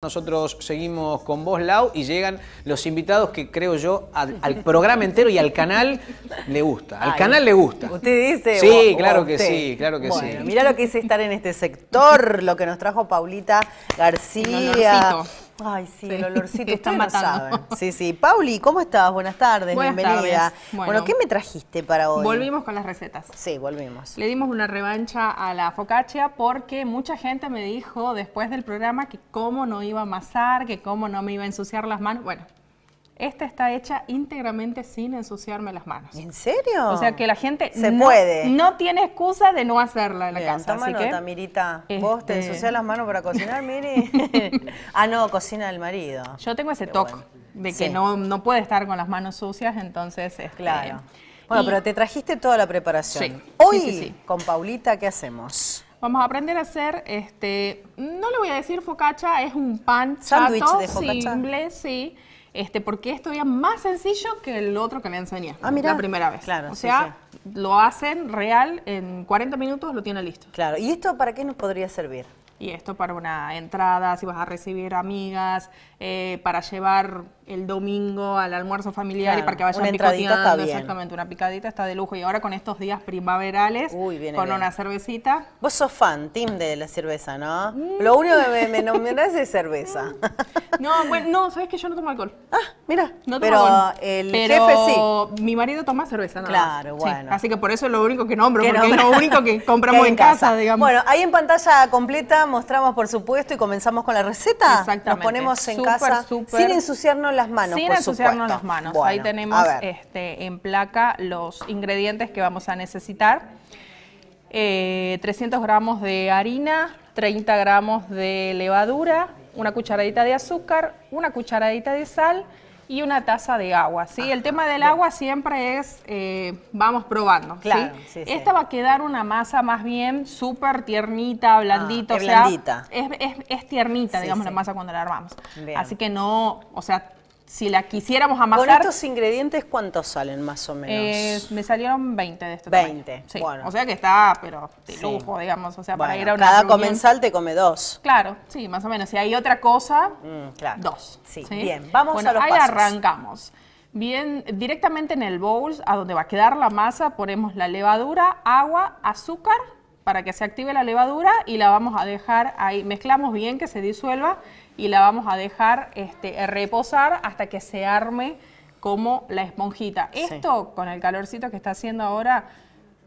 Nosotros seguimos con vos, Lau, y llegan los invitados que creo yo al, programa entero y al canal le gusta. Al canal le gusta. Usted dice. Sí, claro que sí, claro que sí. Mirá lo que es estar en este sector, lo que nos trajo Paulita García. Ay, sí, el olorcito, está Sí, sí. Pauli, ¿cómo estás? Buenas tardes, bienvenida. bueno, ¿qué me trajiste para hoy? Volvimos con las recetas. Sí, volvimos. Le dimos una revancha a la focaccia porque mucha gente me dijo después del programa que cómo no iba a amasar, que cómo no me iba a ensuciar las manos. Bueno, esta está hecha íntegramente sin ensuciarme las manos. ¿En serio? O sea que la gente se no, No tiene excusa de no hacerla en la casa. así que, Mirita. Vos te este, ensucias las manos para cocinar, Miri. ah, no, cocina el marido. Yo tengo ese toque de que no, no puede estar con las manos sucias, entonces. es este, claro. Bueno, pero te trajiste toda la preparación. Sí. Hoy, con Paulita, ¿qué hacemos? Vamos a aprender a hacer, este, no le voy a decir focacha, es un pan chato, de simple, sí, este, porque es todavía más sencillo que el otro que me enseñé ah, la primera vez. Claro, o sea, lo hacen real, en 40 minutos lo tiene listo. Claro, ¿y esto para qué nos podría servir? Y esto para una entrada, si vas a recibir amigas, eh, para llevar el domingo al almuerzo familiar y para que vayan una picoteando. exactamente, una picadita está de lujo. Y ahora con estos días primaverales, con una cervecita. Vos sos fan, team de la cerveza, ¿no? Mm. Lo único que me, me nombrás es cerveza. no, bueno, no, sabes que yo no tomo alcohol. Ah, mira. No tomo pero el jefe sí. Mi marido toma cerveza, ¿no? Claro, bueno. así que por eso es lo único que nombro, porque es lo único que compramos en, casa, digamos. Bueno, ahí en pantalla completa mostramos, por supuesto, y comenzamos con la receta. Exactamente. Nos ponemos en casa sin ensuciarnos las manos, Sin ensuciarnos las manos. Ahí tenemos este, en placa los ingredientes que vamos a necesitar. 300 eh, gramos de harina, 30 gramos de levadura, una cucharadita de azúcar, una cucharadita de sal y una taza de agua, ¿sí? el tema del agua siempre es, eh, vamos probando, claro, Esta va a quedar una masa más bien súper tiernita, ah, blandita. Es, tiernita, digamos, la masa cuando la armamos. Así que no, o sea, si la quisiéramos amasar... ¿Con estos ingredientes cuántos salen más o menos? Eh, me salieron 20 de estos 20, bueno. O sea que está, pero de lujo, digamos. O sea, para ir a una Cada comensal te come dos. Claro, sí, más o menos. Si hay otra cosa, mm, dos. Sí. bien. Vamos a los ahí arrancamos. Bien, directamente en el bowl, a donde va a quedar la masa, ponemos la levadura, agua, azúcar, para que se active la levadura y la vamos a dejar ahí. Mezclamos bien que se disuelva y la vamos a dejar este, reposar hasta que se arme como la esponjita. Esto, con el calorcito que está haciendo ahora,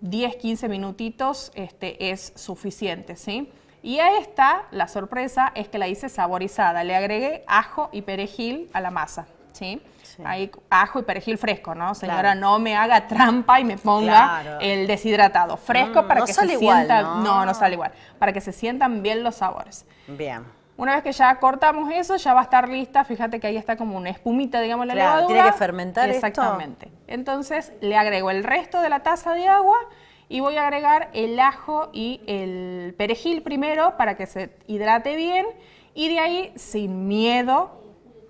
10, 15 minutitos este, es suficiente, ¿sí? Y a esta, la sorpresa es que la hice saborizada. Le agregué ajo y perejil a la masa, ¿sí? ajo y perejil fresco, ¿no? Señora, no me haga trampa y me ponga el deshidratado. Fresco mm, para que se ¿no? no, no sale igual. Para que se sientan bien los sabores. Bien. Una vez que ya cortamos eso, ya va a estar lista. Fíjate que ahí está como una espumita, digamos, la claro, Tiene que fermentar Exactamente. Entonces le agrego el resto de la taza de agua y voy a agregar el ajo y el perejil primero para que se hidrate bien y de ahí sin miedo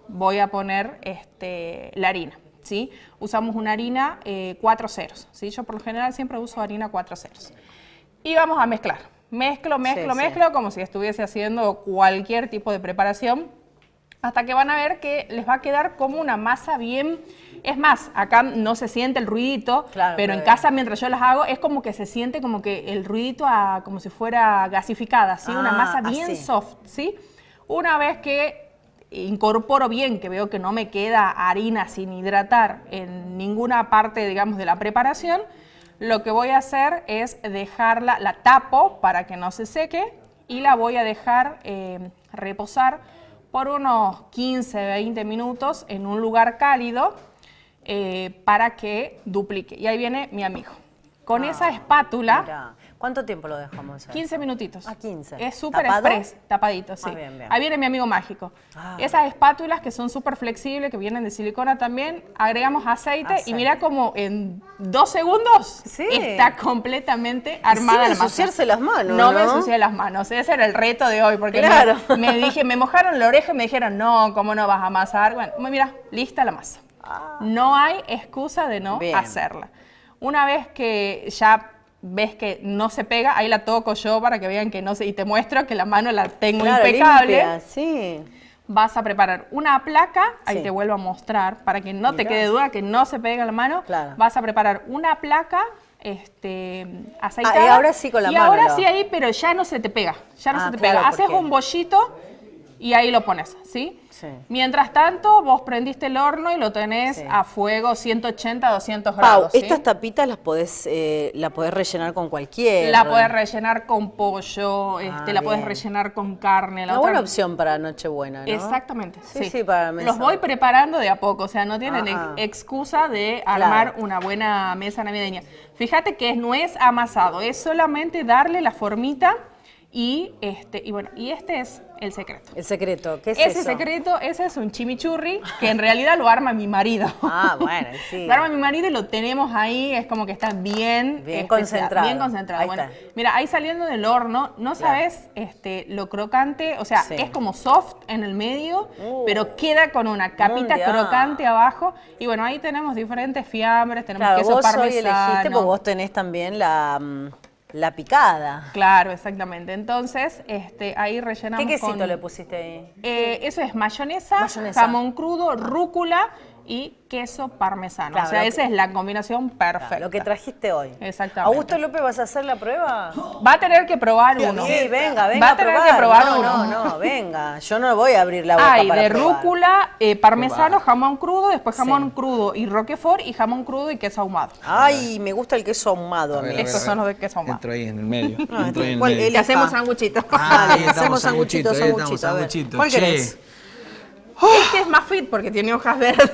voy a poner este, la harina. ¿sí? Usamos una harina eh, cuatro ceros. Yo por lo general siempre uso harina cuatro ceros. Y vamos a mezclar mezclo, mezclo, mezclo, como si estuviese haciendo cualquier tipo de preparación, hasta que van a ver que les va a quedar como una masa bien... Es más, acá no se siente el ruidito, pero en casa mientras yo las hago es como que se siente como que el ruidito a, como si fuera gasificada, ¿sí? una ah, masa bien soft, ¿sí? Una vez que incorporo bien, que veo que no me queda harina sin hidratar en ninguna parte, digamos, de la preparación, lo que voy a hacer es dejarla, la tapo para que no se seque y la voy a dejar em, reposar por unos 15, 20 minutos en un lugar cálido eh, para que duplique. Y ahí viene mi amigo. Con esa ah, espátula... ¿Cuánto tiempo lo dejamos? 15 minutitos. A ah, 15. Es súper express, tapadito, sí. Ah, Ahí viene mi amigo mágico. Esas espátulas que son súper flexibles, que vienen de silicona también, agregamos aceite, y mira como en dos segundos está completamente armada la masa. ensuciarse las manos, ¿no? ¿no? me ensucié las manos. Ese era el reto de hoy, porque claro. me, dije, me mojaron la oreja y me dijeron, no, ¿cómo no vas a amasar? Bueno, mira, lista la masa. No hay excusa de no hacerla. Una vez que ya ves que no se pega, ahí la toco yo para que vean que no se... Y te muestro que la mano la tengo impecable. sí. Vas a preparar una placa, ahí te vuelvo a mostrar, para que no te quede duda que no se pega la mano. Claro. Vas a preparar una placa este, ah, aceitada. ahora sí con la mano. Y ahora sí ahí, pero ya no se te pega, ya no ah, se te pega. Haces un bollito y ahí lo pones, ¿sí? ¿sí? Mientras tanto, vos prendiste el horno y lo tenés a fuego 180, 200 grados. Estas tapitas las podés, eh, la podés rellenar con cualquier. La podés rellenar con pollo, ah, este, la podés rellenar con carne. La Una buena opción para Nochebuena, ¿no? Exactamente. Sí, sí, para mesa. Los voy preparando de a poco, o sea, no tienen excusa de armar una buena mesa navideña. Fíjate que no es amasado, es solamente darle la formita y este, y bueno, y este es el secreto. El secreto, ¿qué es ese secreto, ese es un chimichurri que en realidad lo arma mi marido. Ah, bueno, sí. Lo arma mi marido y lo tenemos ahí, es como que está bien, concentrado. Bien concentrado. bueno, mira, ahí saliendo del horno, no sabes este, lo crocante, o sea, es como soft en el medio, uh. pero queda con una mm, capita crocante abajo. Y bueno, ahí tenemos diferentes fiambres, tenemos queso vos parmesano. vos tenés también la mm, la picada. Claro, exactamente. Entonces, este, ahí rellenamos ¿Qué quesito le pusiste ahí? Eh, eso es mayonesa, salmón jamón crudo, rúcula y queso parmesano. o sea, esa es la combinación perfecta. lo que trajiste hoy. Exactamente. ¿Augusto López vas a hacer la prueba? Va a tener que probar uno. Sí, venga, venga. Va a tener que probar uno yo no voy a abrir la boca Hay de rúcula, eh, parmesano, jamón crudo, después jamón crudo y roquefort y jamón crudo y queso ahumado. Ay, me gusta el queso ahumado. A Estos son los de queso ahumado. Entro ahí en el medio. Le hacemos sanguchitos. le hacemos sanguchito, ah, sanguchitos. ¿Cuál querés? Este es más fit porque tiene hojas verdes.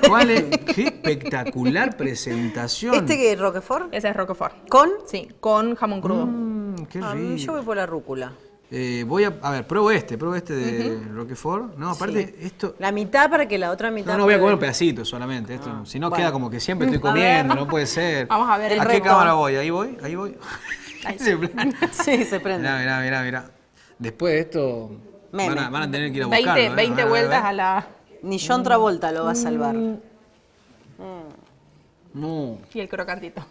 ¡Qué espectacular presentación! ¿Este que es Roquefort? Ese es Roquefort. ¿Con? Sí, con jamón crudo. Mm, qué A yo voy por la rúcula. Eh, voy a, a ver, pruebo este, pruebo este de Roquefort. No, aparte, esto. La mitad para que la otra mitad. No, no voy a comer un pedacito solamente. Ah, si no, queda como que siempre estoy comiendo, no puede ser. Vamos a ver el ¿A qué cámara voy? Ahí voy, ahí voy. Ahí se sí, se prende. Mirá, mirá, mirá, Después de esto. Van a, tener que ir a 20, 20 ¿eh? vueltas a, la. Ni John Travolta lo va a salvar. Mm. Mm. No. Y el crocantito.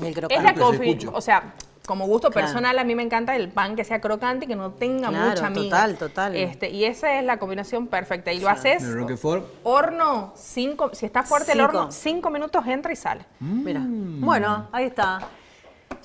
Y el crocantito. Es la o sea, como gusto personal, a mí me encanta el pan que sea crocante y que no tenga mucha miga. Total, total. Este, y esa es la combinación perfecta. Y lo haces. Horno, cinco, si está fuerte el horno, cinco minutos entra y sale. Mira. Mm. Bueno, ahí está.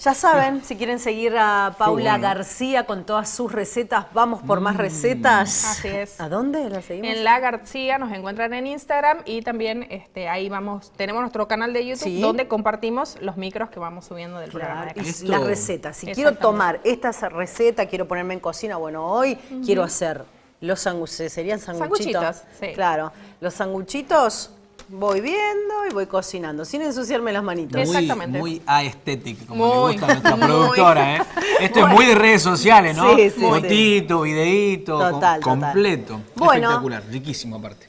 Ya saben, si quieren seguir a Paula García con todas sus recetas, vamos por más mm. recetas. Así es. ¿A dónde la seguimos? En La García nos encuentran en Instagram y también este, ahí vamos, tenemos nuestro canal de YouTube donde compartimos los micros que vamos subiendo del programa. De la las recetas. Si quiero tomar esta receta, quiero ponerme en cocina, bueno, hoy quiero hacer los sanguchitos. ¿Serían sanguchitos? Claro. Los sanguchitos voy viendo y voy cocinando, sin ensuciarme las manitos. Muy, Exactamente. Muy aesthetic, como muy, gusta nuestra productora. ¿eh? Esto es muy de redes sociales, ¿no? Sí, sí, Fotito, videito total, completo. Espectacular, riquísimo aparte.